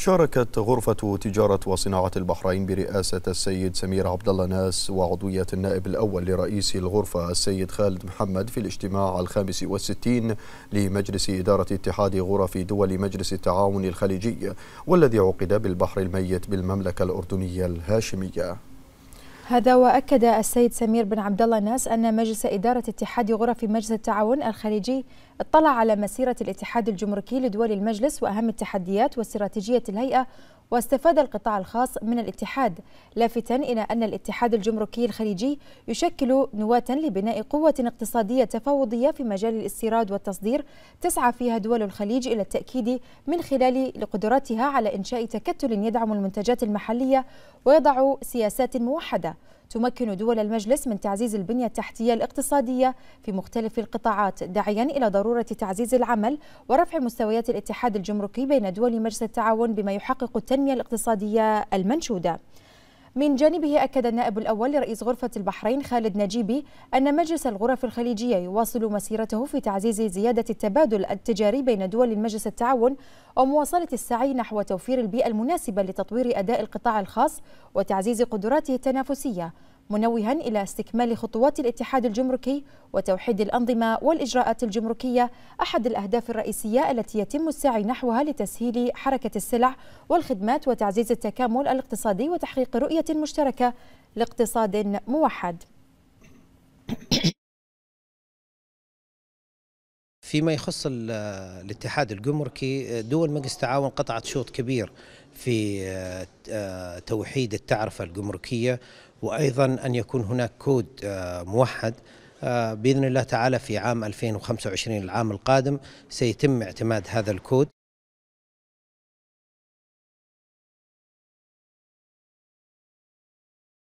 شاركت غرفة تجارة وصناعة البحرين برئاسة السيد سمير عبد الله ناس وعضوية النائب الأول لرئيس الغرفة السيد خالد محمد في الاجتماع الخامس والستين لمجلس إدارة اتحاد غرف دول مجلس التعاون الخليجي والذي عقد بالبحر الميت بالمملكة الأردنية الهاشمية هذا واكد السيد سمير بن عبد الله ناس ان مجلس اداره اتحاد غرف مجلس التعاون الخليجي اطلع على مسيره الاتحاد الجمركي لدول المجلس واهم التحديات واستراتيجيه الهيئه واستفاد القطاع الخاص من الاتحاد لافتا إلى أن الاتحاد الجمركي الخليجي يشكل نواة لبناء قوة اقتصادية تفاوضية في مجال الاستيراد والتصدير تسعى فيها دول الخليج إلى التأكيد من خلال قدرتها على إنشاء تكتل يدعم المنتجات المحلية ويضع سياسات موحدة تمكن دول المجلس من تعزيز البنية التحتية الاقتصادية في مختلف القطاعات داعيا إلى ضرورة تعزيز العمل ورفع مستويات الاتحاد الجمركي بين دول مجلس التعاون بما يحقق التنمية الاقتصادية المنشودة من جانبه أكد النائب الأول لرئيس غرفة البحرين خالد نجيبي أن مجلس الغرف الخليجية يواصل مسيرته في تعزيز زيادة التبادل التجاري بين دول مجلس التعاون ومواصلة السعي نحو توفير البيئة المناسبة لتطوير أداء القطاع الخاص وتعزيز قدراته التنافسية منوها إلى استكمال خطوات الاتحاد الجمركي وتوحيد الأنظمة والإجراءات الجمركية أحد الأهداف الرئيسية التي يتم السعي نحوها لتسهيل حركة السلع والخدمات وتعزيز التكامل الاقتصادي وتحقيق رؤية مشتركة لاقتصاد موحد فيما يخص الاتحاد الجمركي دول مجلس التعاون قطعت شوط كبير في آه، آه، توحيد التعرفة الجمركية وأيضا أن يكون هناك كود آه، موحد بإذن الله تعالى في عام 2025 العام القادم سيتم اعتماد هذا الكود